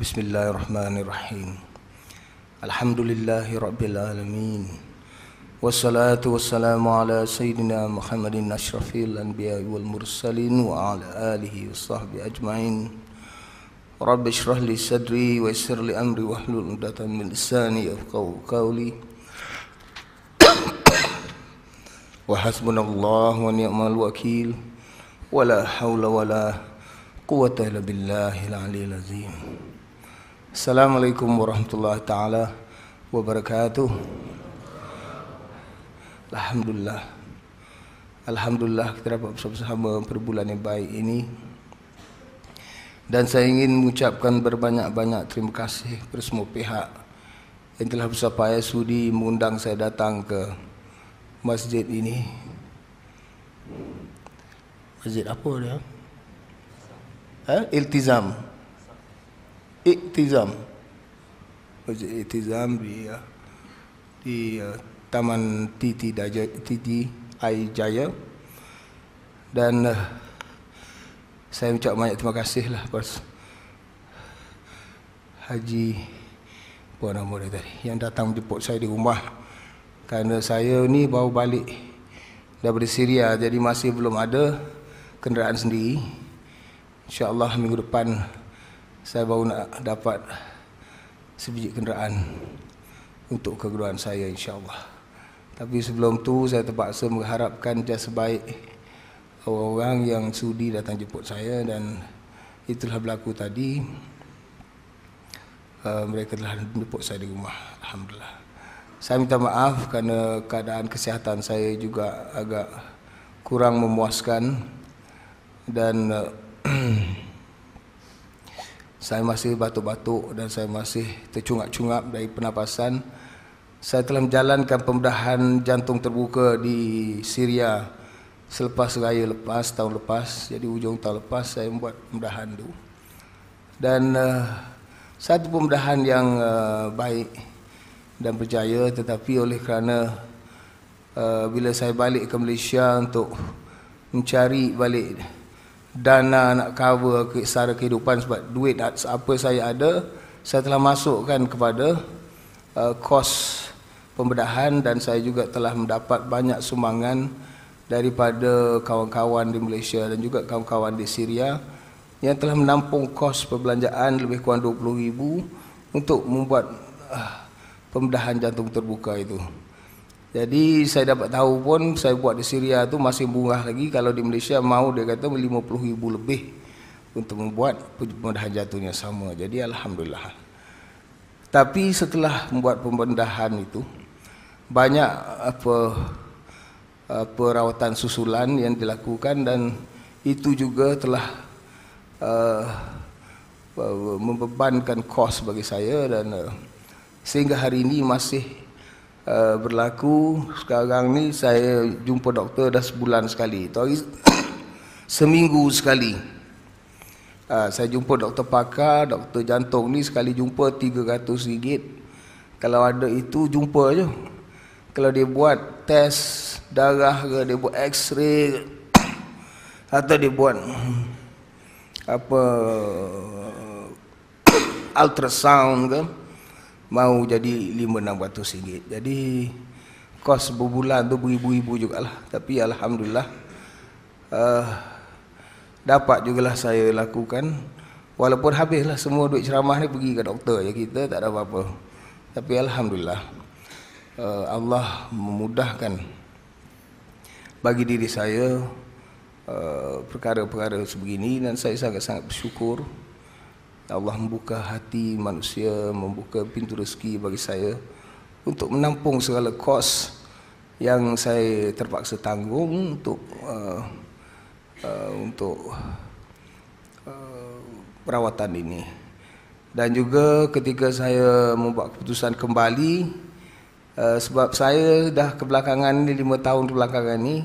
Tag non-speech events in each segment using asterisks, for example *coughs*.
بسم الله الرحمن الرحيم الحمد لله رب العالمين والصلاة والسلام على سيدنا محمد أشرف الأنبياء والمرسلين وعلى آله وصحبه أجمعين رب اشرح لي صدري ويسر لي أمري واحلل عقدة من لساني يفقهوا قولي وحسبنا الله ونعم الوكيل ولا حول ولا قوة إلا بالله العلي العظيم Assalamualaikum warahmatullahi taala wabarakatuh. Alhamdulillah. Alhamdulillah kita dapat bersama-sama perbulan yang baik ini. Dan saya ingin mengucapkan berbanyak-banyak terima kasih kepada semua pihak yang telah bersama saya sudi mengundang saya datang ke masjid ini. Masjid apa dia? Ha? Iltizam. Iltizam iktizam Masjid iktizam di ya, di ya, Taman Titi Daja, Titi Ai Jaya dan uh, saya ucap banyak terima kasih lah pas Haji Puan Amor tadi yang datang jemput saya di rumah kerana saya ni baru balik daripada Syria jadi masih belum ada kenderaan sendiri insyaAllah minggu depan saya baru nak dapat sebiji kenderaan untuk keguruan saya insyaAllah. Tapi sebelum tu saya terpaksa mengharapkan jasa baik orang-orang yang sudi datang jemput saya dan itulah berlaku tadi. Uh, mereka telah jemput saya di rumah. Alhamdulillah. Saya minta maaf kerana keadaan kesihatan saya juga agak kurang memuaskan dan uh, *clears throat* saya masih batuk-batuk dan saya masih tercungap-cungap dari pernafasan. Saya telah menjalankan pembedahan jantung terbuka di Syria selepas raya lepas, tahun lepas. Jadi ujung tahun lepas saya membuat pembedahan itu. Dan uh, satu pembedahan yang uh, baik dan berjaya tetapi oleh kerana uh, bila saya balik ke Malaysia untuk mencari balik dana nak cover secara kehidupan sebab duit apa saya ada saya telah masukkan kepada uh, kos pembedahan dan saya juga telah mendapat banyak sumbangan daripada kawan-kawan di Malaysia dan juga kawan-kawan di Syria yang telah menampung kos perbelanjaan lebih kurang ribu untuk membuat uh, pembedahan jantung terbuka itu. Jadi saya dapat tahu pun saya buat di Syria tu masih murah lagi kalau di Malaysia mau dia kata ribu lebih untuk membuat pembendahan jatuhnya sama. Jadi alhamdulillah. Tapi setelah membuat pembendahan itu banyak apa perawatan susulan yang dilakukan dan itu juga telah uh, membebankan kos bagi saya dan uh, sehingga hari ini masih Eh, berlaku sekarang ni saya jumpa doktor dah sebulan sekali hari, *coughs* seminggu sekali uh, saya jumpa doktor pakar doktor jantung ni sekali jumpa 300 ringgit kalau ada itu jumpa je kalau dia buat test darah ke dia buat x-ray *coughs* atau dia buat *coughs* apa ultrasound ke mau jadi lima enam 600 ringgit jadi kos berbulan tu beribu-ibu lah. tapi Alhamdulillah uh, dapat lah saya lakukan walaupun habislah semua duit ceramah ni pergi ke doktor je kita tak ada apa-apa tapi Alhamdulillah uh, Allah memudahkan bagi diri saya uh, perkara-perkara sebegini dan saya sangat-sangat bersyukur Allah membuka hati manusia, membuka pintu rezeki bagi saya untuk menampung segala kos yang saya terpaksa tanggung untuk uh, uh, untuk uh, perawatan ini. Dan juga ketika saya membuat keputusan kembali uh, sebab saya dah kebelakangan ini lima tahun kebelakangan ini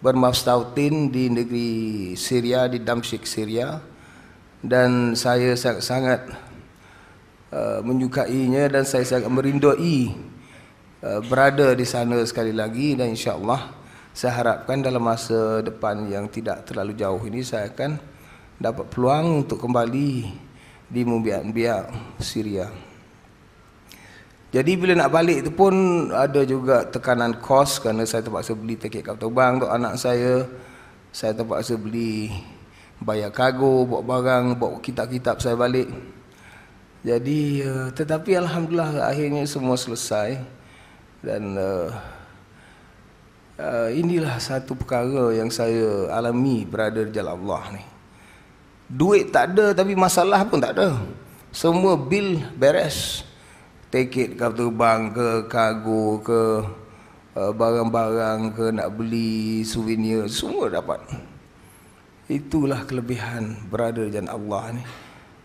bermastautin di negeri Syria di Damsyik Syria dan saya sangat, -sangat uh, menyukainya dan saya sangat merindui uh, berada di sana sekali lagi dan insyaAllah saya harapkan dalam masa depan yang tidak terlalu jauh ini saya akan dapat peluang untuk kembali di Mubiak-Mubiak Syria. Jadi bila nak balik itu pun ada juga tekanan kos kerana saya terpaksa beli tiket kapal bank untuk anak saya. Saya terpaksa beli bayar kargo, bawa barang, bawa kitab-kitab saya balik. Jadi uh, tetapi alhamdulillah akhirnya semua selesai dan uh, uh, inilah satu perkara yang saya alami Brother di jalan Allah ni. Duit tak ada tapi masalah pun tak ada. Semua bil beres. Tiket kartu bank ke kargo ke uh, barang-barang ke nak beli souvenir semua dapat. Itulah kelebihan berada dengan Allah ni.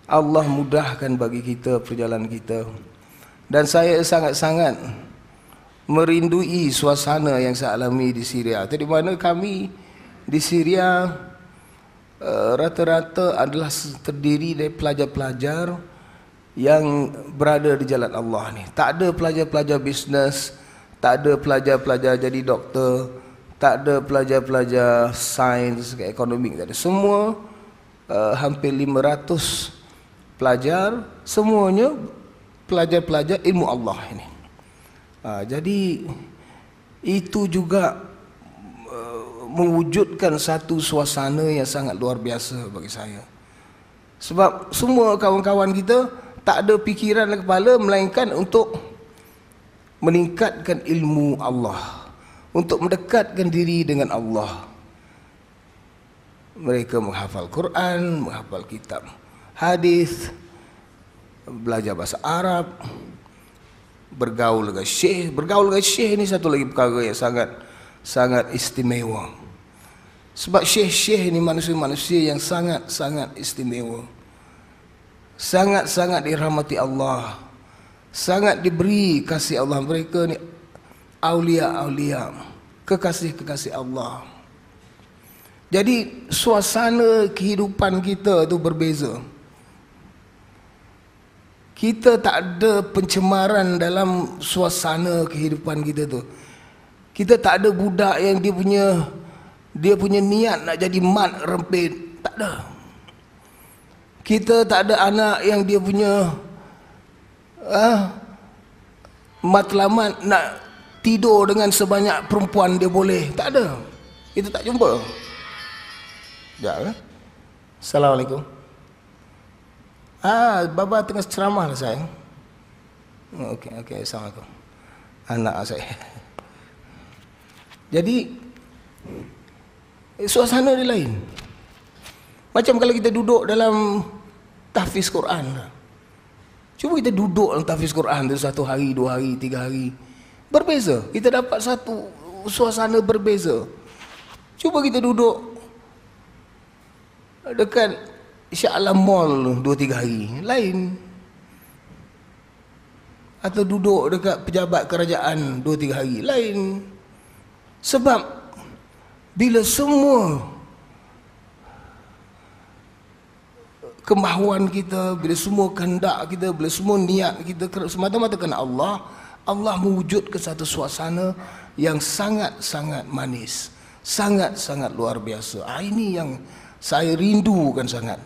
Allah mudahkan bagi kita perjalanan kita. Dan saya sangat-sangat merindui suasana yang saya alami di Syria. Tadi mana kami di Syria eh, rata-rata adalah terdiri dari pelajar-pelajar yang berada di jalan Allah ni. Tak ada pelajar-pelajar bisnes, tak ada pelajar-pelajar jadi doktor, tak ada pelajar-pelajar sains ke ekonomi tak ada semua uh, hampir 500 pelajar semuanya pelajar-pelajar ilmu Allah ini uh, jadi itu juga uh, mewujudkan satu suasana yang sangat luar biasa bagi saya sebab semua kawan-kawan kita tak ada pikiran dan kepala melainkan untuk meningkatkan ilmu Allah untuk mendekatkan diri dengan Allah. Mereka menghafal Quran, menghafal kitab, hadis, belajar bahasa Arab, bergaul dengan syekh. Bergaul dengan syekh ini satu lagi perkara yang sangat sangat istimewa. Sebab syekh-syekh ini manusia-manusia yang sangat-sangat istimewa. Sangat-sangat dirahmati Allah. Sangat diberi kasih Allah mereka ni Aulia-aulia Kekasih-kekasih Allah Jadi suasana kehidupan kita tu berbeza Kita tak ada pencemaran dalam suasana kehidupan kita tu. Kita tak ada budak yang dia punya Dia punya niat nak jadi mat rempit Tak ada Kita tak ada anak yang dia punya ah, Matlamat nak tidur dengan sebanyak perempuan dia boleh. Tak ada. Kita tak jumpa. Ya. ya. Assalamualaikum. Ah, baba tengah ceramah lah saya. Okey, okey. Assalamualaikum. Anak saya. Lah, Jadi suasana dia lain. Macam kalau kita duduk dalam tahfiz Quran. Lah. Cuba kita duduk dalam tahfiz Quran tu satu hari, dua hari, tiga hari. Berbeza. Kita dapat satu suasana berbeza. Cuba kita duduk dekat Shah Alam Mall dua tiga hari. Lain. Atau duduk dekat pejabat kerajaan dua tiga hari. Lain. Sebab bila semua kemahuan kita, bila semua kehendak kita, bila semua niat kita semata-mata kena Allah, Allah mewujud ke satu suasana yang sangat-sangat manis, sangat-sangat luar biasa. Ah ini yang saya rindu kan sangat.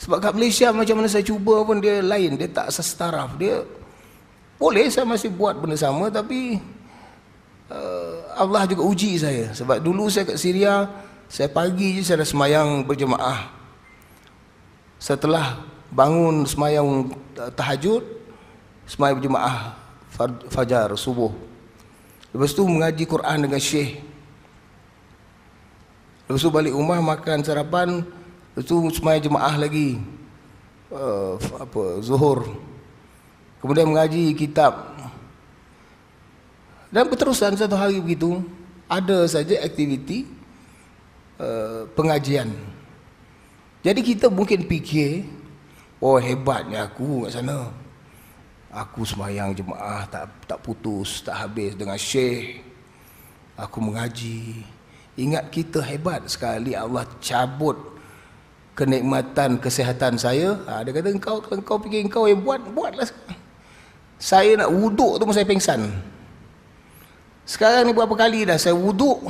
Sebab kat Malaysia macam mana saya cuba pun dia lain, dia tak sesetaraf. Dia boleh saya masih buat benda sama tapi eh, Allah juga uji saya. Sebab dulu saya kat Syria, saya pagi je saya dah semayang berjemaah. Setelah bangun semayang tahajud, semayang berjemaah fajar subuh lepas tu mengaji Quran dengan syekh lepas tu balik rumah makan sarapan lepas tu semai jemaah lagi uh, apa zuhur kemudian mengaji kitab dan berterusan satu hari begitu ada saja aktiviti uh, pengajian jadi kita mungkin fikir oh hebatnya aku kat sana Aku semayang jemaah tak tak putus, tak habis dengan syekh. Aku mengaji. Ingat kita hebat sekali Allah cabut kenikmatan kesihatan saya. Ha, dia kata engkau engkau fikir engkau yang buat, buatlah. Saya nak wuduk tu saya pingsan. Sekarang ni berapa kali dah saya wuduk,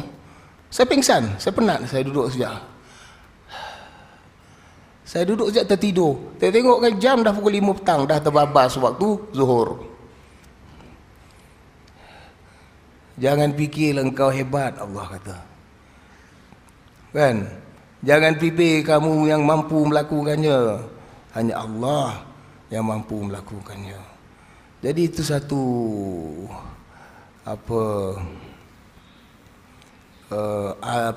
saya pingsan, saya penat saya duduk sejak. Saya duduk sejak tertidur. Saya tengok kan jam dah pukul 5 petang. Dah terbabas waktu zuhur. Jangan fikir engkau hebat Allah kata. Kan? Jangan fikir kamu yang mampu melakukannya. Hanya Allah yang mampu melakukannya. Jadi itu satu apa uh,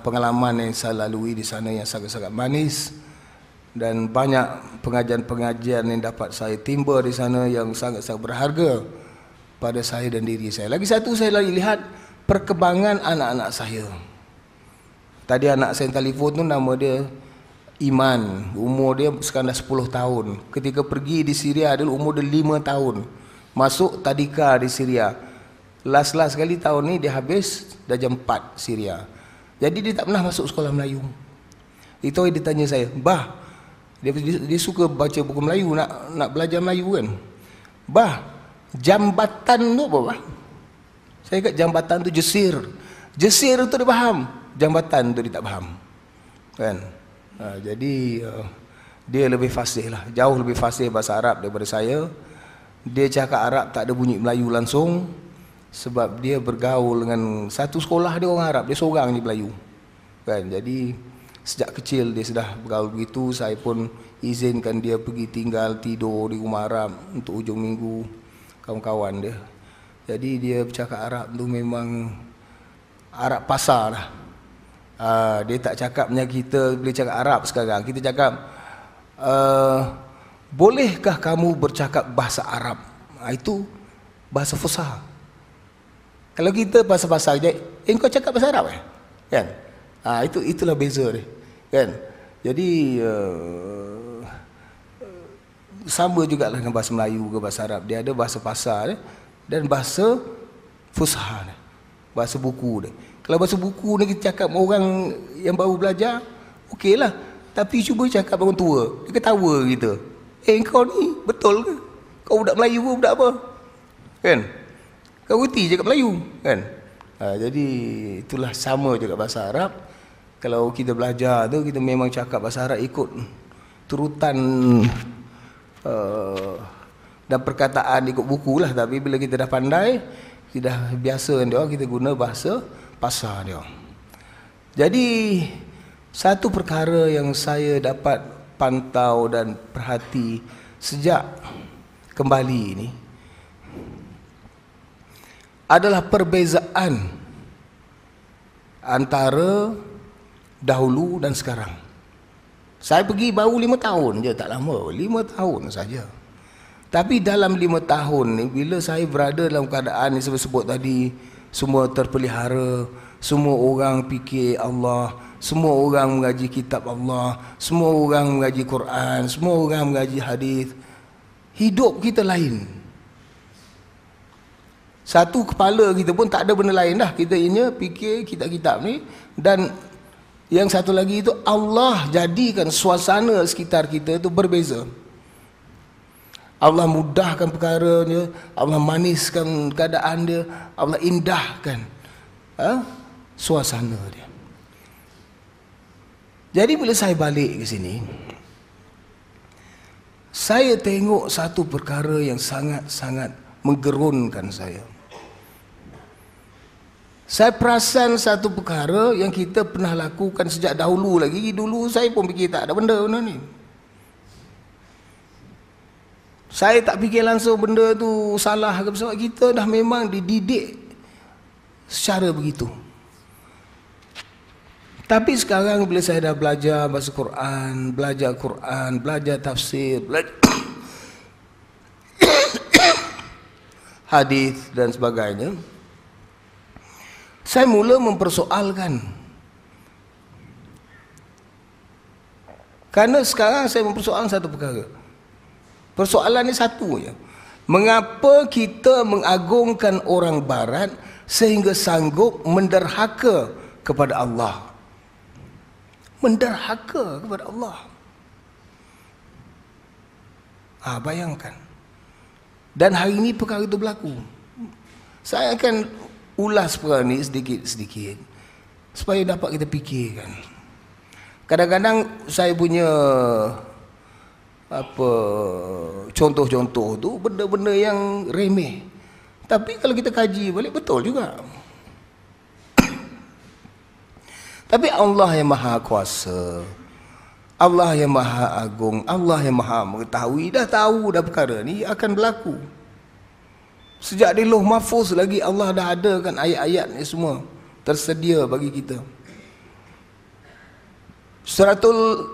pengalaman yang saya lalui di sana yang sangat-sangat manis. -sangat dan banyak pengajian-pengajian yang dapat saya timba di sana yang sangat-sangat berharga pada saya dan diri saya. Lagi satu saya lagi lihat perkembangan anak-anak saya. Tadi anak saya telefon tu nama dia Iman, umur dia sekarang dah 10 tahun. Ketika pergi di Syria dia umur dia 5 tahun. Masuk tadika di Syria. Last-last kali tahun ni dia habis dah jam 4 Syria. Jadi dia tak pernah masuk sekolah Melayu. Itu dia tanya saya, "Bah, dia, dia, dia suka baca buku Melayu nak nak belajar Melayu kan bah jambatan tu apa bah saya kata jambatan tu jesir jesir tu dia faham jambatan tu dia tak faham kan ha, jadi uh, dia lebih fasih lah jauh lebih fasih bahasa Arab daripada saya dia cakap Arab tak ada bunyi Melayu langsung sebab dia bergaul dengan satu sekolah dia orang Arab dia seorang ni Melayu kan jadi sejak kecil dia sudah bergaul begitu saya pun izinkan dia pergi tinggal tidur di rumah Arab untuk hujung minggu kawan-kawan dia jadi dia bercakap Arab tu memang Arab pasar lah uh, dia tak cakapnya kita boleh cakap Arab sekarang kita cakap uh, bolehkah kamu bercakap bahasa Arab ah, itu bahasa fusah kalau kita bahasa-bahasa je eh kau cakap bahasa Arab eh kan ha, itu itulah beza dia kan jadi uh, sama jugalah dengan bahasa Melayu ke bahasa Arab dia ada bahasa pasar eh? dan bahasa fusha eh? bahasa buku dia eh? kalau bahasa buku ni kita cakap dengan orang yang baru belajar okeylah tapi cuba cakap orang tua dia ketawa kita eh kau ni betul ke kau budak Melayu ke budak apa kan kau reti cakap Melayu kan ha, jadi itulah sama juga bahasa Arab kalau kita belajar tu kita memang cakap bahasa Arab ikut turutan uh, dan perkataan ikut buku lah tapi bila kita dah pandai kita dah biasa dia kita guna bahasa pasar dia jadi satu perkara yang saya dapat pantau dan perhati sejak kembali ini adalah perbezaan antara dahulu dan sekarang. Saya pergi baru lima tahun je, tak lama. Lima tahun saja. Tapi dalam lima tahun ni, bila saya berada dalam keadaan yang sebut, sebut tadi, semua terpelihara, semua orang fikir Allah, semua orang mengaji kitab Allah, semua orang mengaji Quran, semua orang mengaji hadis. Hidup kita lain. Satu kepala kita pun tak ada benda lain dah. Kita hanya fikir kitab-kitab ni dan yang satu lagi itu Allah jadikan suasana sekitar kita itu berbeza. Allah mudahkan perkara dia, Allah maniskan keadaan dia, Allah indahkan ha? suasana dia. Jadi bila saya balik ke sini, saya tengok satu perkara yang sangat-sangat menggerunkan saya. Saya perasan satu perkara yang kita pernah lakukan sejak dahulu lagi. Dulu saya pun fikir tak ada benda benda ni. Saya tak fikir langsung benda tu salah ke sebab kita dah memang dididik secara begitu. Tapi sekarang bila saya dah belajar bahasa Quran, belajar Quran, belajar tafsir, belajar *coughs* hadis dan sebagainya, saya mula mempersoalkan Karena sekarang saya mempersoalkan satu perkara Persoalan ini satu ya. Mengapa kita mengagungkan orang barat Sehingga sanggup menderhaka kepada Allah Menderhaka kepada Allah ha, Bayangkan Dan hari ini perkara itu berlaku saya akan ulas perkara ni sedikit-sedikit supaya dapat kita fikirkan kadang-kadang saya punya apa contoh-contoh tu benda-benda yang remeh tapi kalau kita kaji balik betul juga *coughs* tapi Allah yang maha kuasa Allah yang maha agung Allah yang maha mengetahui dah tahu dah perkara ni akan berlaku Sejak di Loh Mahfuz lagi Allah dah adakan ayat-ayat ni semua tersedia bagi kita. Suratul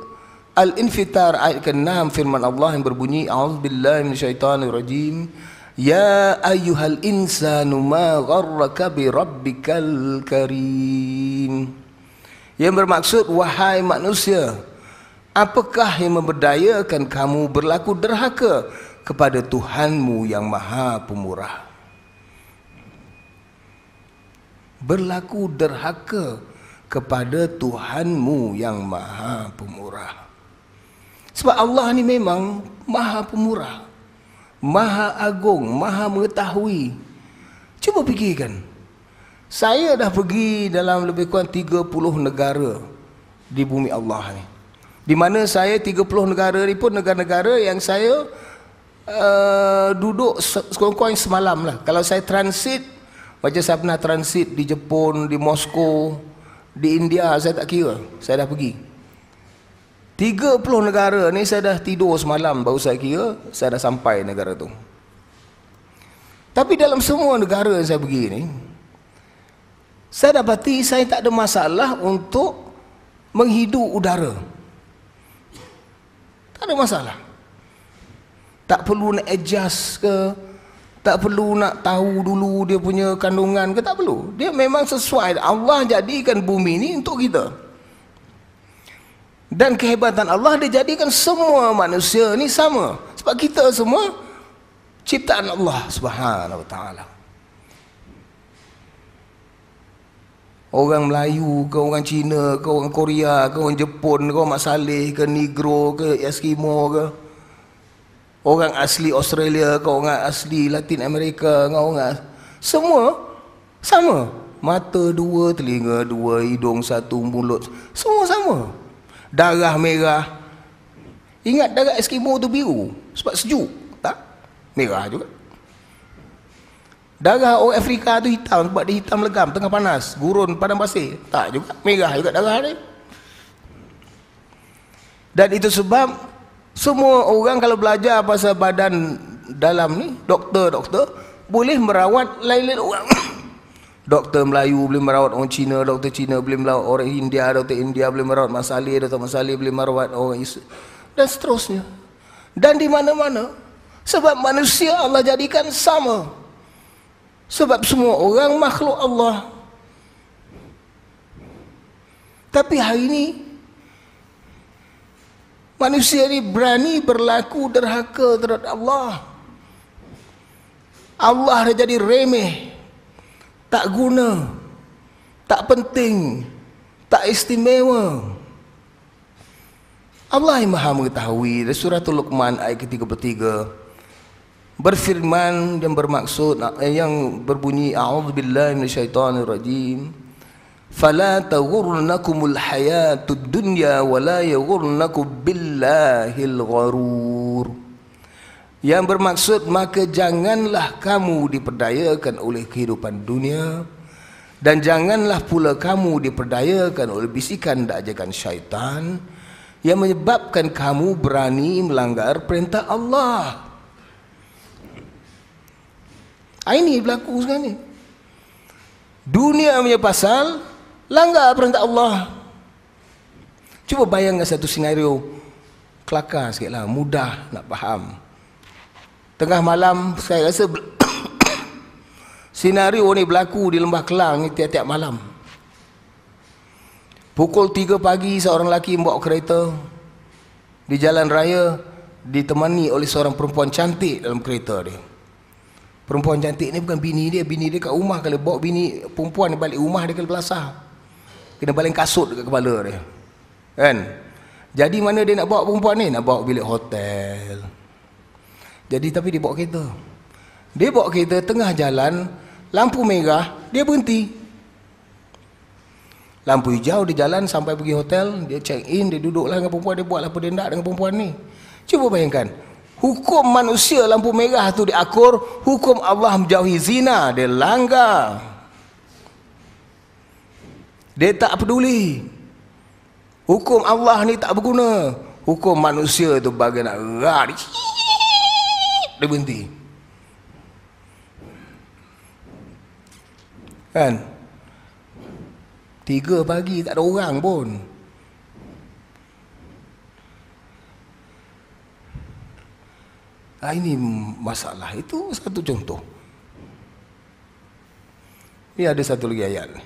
Al-Infitar ayat ke-6 firman Allah yang berbunyi A'udzubillahi Rajim Ya ayyuhal insanu ma gharraka bi rabbikal karim. Yang bermaksud wahai manusia, apakah yang memberdayakan kamu berlaku derhaka kepada Tuhanmu yang maha pemurah. Berlaku derhaka kepada Tuhanmu yang maha pemurah. Sebab Allah ni memang maha pemurah. Maha agung, maha mengetahui. Cuba fikirkan. Saya dah pergi dalam lebih kurang 30 negara di bumi Allah ni. Di mana saya 30 negara ni pun negara-negara yang saya Eh, duduk sekurang-kurang semalam lah. Kalau saya transit, macam saya pernah transit di Jepun, di Moskow, di India, saya tak kira. Saya dah pergi. 30 negara ni saya dah tidur semalam baru saya kira saya dah sampai negara tu. Tapi dalam semua negara yang saya pergi ni, saya dapati saya tak ada masalah untuk menghidu udara. Tak ada masalah. Tak perlu nak adjust ke Tak perlu nak tahu dulu dia punya kandungan ke Tak perlu Dia memang sesuai Allah jadikan bumi ni untuk kita Dan kehebatan Allah dia jadikan semua manusia ni sama Sebab kita semua Ciptaan Allah subhanahu wa ta'ala Orang Melayu ke orang Cina ke orang Korea ke orang Jepun ke orang Masalih ke Negro ke Eskimo ke orang asli Australia ke orang asli Latin Amerika ke orang semua sama mata dua telinga dua hidung satu mulut semua sama darah merah ingat darah Eskimo tu biru sebab sejuk tak merah juga darah orang Afrika tu hitam sebab dia hitam legam tengah panas gurun padang pasir tak juga merah juga darah dia dan itu sebab semua orang kalau belajar pasal badan dalam ni, doktor-doktor boleh merawat lain-lain orang. *coughs* doktor Melayu boleh merawat orang Cina, doktor Cina boleh merawat orang India, doktor India boleh merawat masalih, doktor masalih boleh merawat orang Islam. Dan seterusnya. Dan di mana-mana. Sebab manusia Allah jadikan sama. Sebab semua orang makhluk Allah. Tapi hari ini Manusia ini berani berlaku derhaka terhadap Allah. Allah dah jadi remeh. Tak guna. Tak penting. Tak istimewa. Allah yang maha mengetahui. Dari surah Luqman ayat ke-33. Berfirman dan bermaksud, yang berbunyi, A'udzubillahimmanasyaitanirrajim. rajim. فلا تغرنكم الحياة الدنيا ولا يغرنكم بالله الغرور yang bermaksud maka janganlah kamu diperdayakan oleh kehidupan dunia dan janganlah pula kamu diperdayakan oleh bisikan dajakan syaitan yang menyebabkan kamu berani melanggar perintah Allah. Ini berlaku sekarang ni. Dunia punya pasal, langgar perintah Allah cuba bayangkan satu senario kelakar sikit lah mudah nak faham tengah malam saya rasa *coughs* senario ni berlaku di lembah kelang ni tiap-tiap malam pukul 3 pagi seorang lelaki membawa kereta di jalan raya ditemani oleh seorang perempuan cantik dalam kereta dia perempuan cantik ni bukan bini dia bini dia kat rumah kalau bawa bini perempuan balik rumah dia kalau belasah kena baling kasut dekat kepala dia. Kan? Jadi mana dia nak bawa perempuan ni? Nak bawa bilik hotel. Jadi tapi dia bawa kereta. Dia bawa kereta tengah jalan, lampu merah, dia berhenti. Lampu hijau dia jalan sampai pergi hotel, dia check in, dia duduklah dengan perempuan, dia buatlah apa dia nak dengan perempuan ni. Cuba bayangkan, hukum manusia lampu merah tu diakur, hukum Allah menjauhi zina, dia langgar. Dia tak peduli. Hukum Allah ni tak berguna. Hukum manusia tu bagai nak lari. Dia berhenti. Kan? Tiga pagi tak ada orang pun. Nah, ini masalah. Itu satu contoh. Ini ada satu lagi ayat ni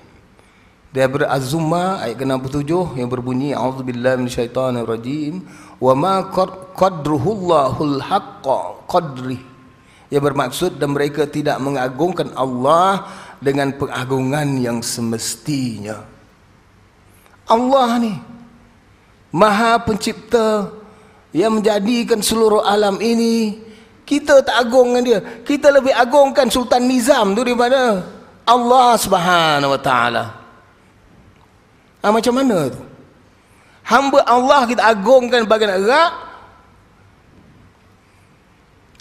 daripada Az-Zumma ayat 67 yang berbunyi a'udzubillahi minasyaitonir rajim wa ma qadruhu Allahul haqqo qadri yang bermaksud dan mereka tidak mengagungkan Allah dengan pengagungan yang semestinya Allah ni maha pencipta yang menjadikan seluruh alam ini kita tak agung dengan dia kita lebih agungkan Sultan Nizam tu daripada Allah Subhanahu Wa Taala Ha, macam mana tu? Hamba Allah kita agungkan bagian erat.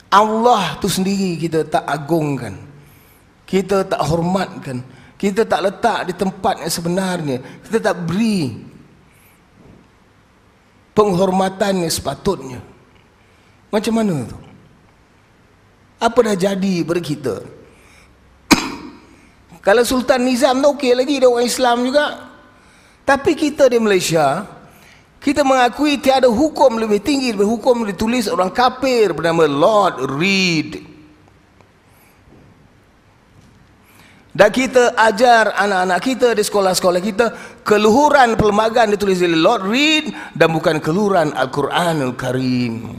Allah tu sendiri kita tak agungkan. Kita tak hormatkan. Kita tak letak di tempat yang sebenarnya. Kita tak beri penghormatan yang sepatutnya. Macam mana tu? Apa dah jadi pada kita? *coughs* Kalau Sultan Nizam tu okey lagi dia orang Islam juga, tapi kita di Malaysia, kita mengakui tiada hukum lebih tinggi daripada hukum ditulis orang kafir bernama Lord Reed. Dan kita ajar anak-anak kita di sekolah-sekolah kita, keluhuran perlembagaan ditulis oleh Lord Reed dan bukan keluhuran Al-Quranul Karim.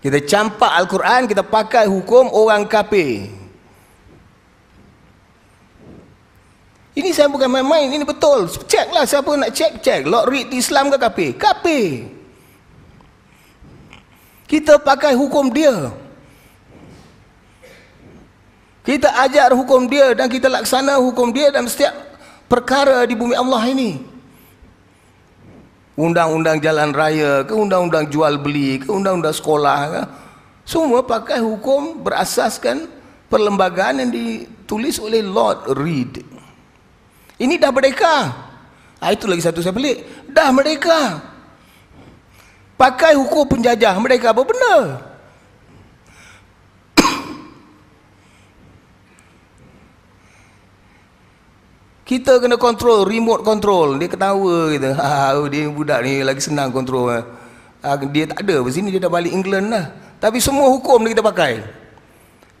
Kita campak Al-Quran, kita pakai hukum orang kafir. Ini saya bukan main-main, ini betul. Check lah siapa nak check, check. Lord Reed Islam ke kafir? Kafir. Kita pakai hukum dia. Kita ajar hukum dia dan kita laksana hukum dia dalam setiap perkara di bumi Allah ini. Undang-undang jalan raya ke undang-undang jual beli ke undang-undang sekolah ke. Semua pakai hukum berasaskan perlembagaan yang ditulis oleh Lord Reed. Ini dah merdeka. Ha, itu lagi satu saya pelik. Dah merdeka. Pakai hukum penjajah. Merdeka apa benda? kita kena kontrol. Remote kontrol. Dia ketawa kita. *laughs* Ha, ah, oh, dia budak ni lagi senang kontrol. Ha, eh. ah, dia tak ada. Di sini dia dah balik England lah. Tapi semua hukum ni kita pakai.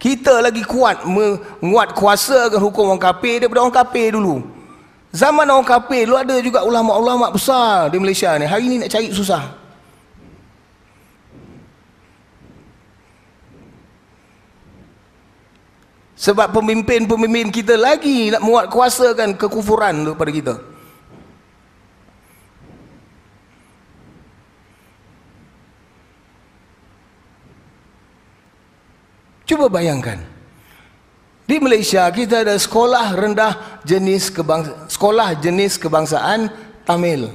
Kita lagi kuat menguat kuasa hukum orang kafir daripada orang kafir dulu. Zaman orang kafir, lu ada juga ulama-ulama besar di Malaysia ni. Hari ni nak cari susah. Sebab pemimpin-pemimpin kita lagi nak muat kuasakan kekufuran tu pada kita. Cuba bayangkan. Di Malaysia kita ada sekolah rendah jenis kebangsaan sekolah jenis kebangsaan Tamil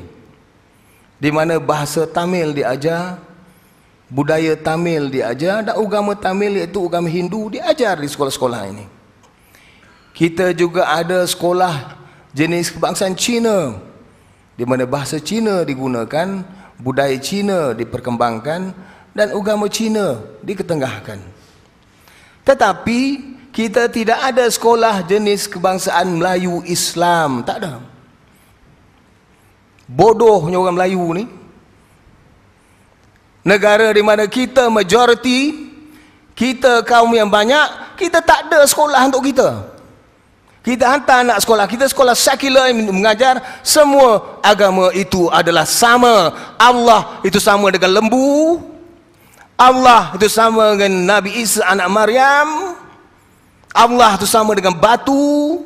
di mana bahasa Tamil diajar budaya Tamil diajar dan agama Tamil iaitu agama Hindu diajar di sekolah-sekolah ini kita juga ada sekolah jenis kebangsaan Cina di mana bahasa Cina digunakan budaya Cina diperkembangkan dan agama Cina diketengahkan tetapi kita tidak ada sekolah jenis kebangsaan Melayu Islam. Tak ada. Bodohnya orang Melayu ni. Negara di mana kita majoriti, kita kaum yang banyak, kita tak ada sekolah untuk kita. Kita hantar anak sekolah, kita sekolah sekular yang mengajar semua agama itu adalah sama. Allah itu sama dengan lembu. Allah itu sama dengan Nabi Isa anak Maryam. Allah itu sama dengan batu,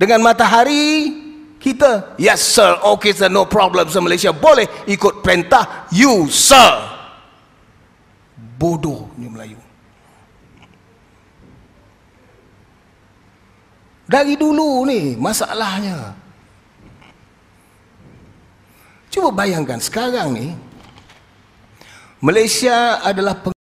dengan matahari, kita. Yes sir, okay sir, no problem sir, Malaysia boleh ikut perintah you sir. Bodoh ni Melayu. Dari dulu ni masalahnya. Cuba bayangkan sekarang ni Malaysia adalah peng-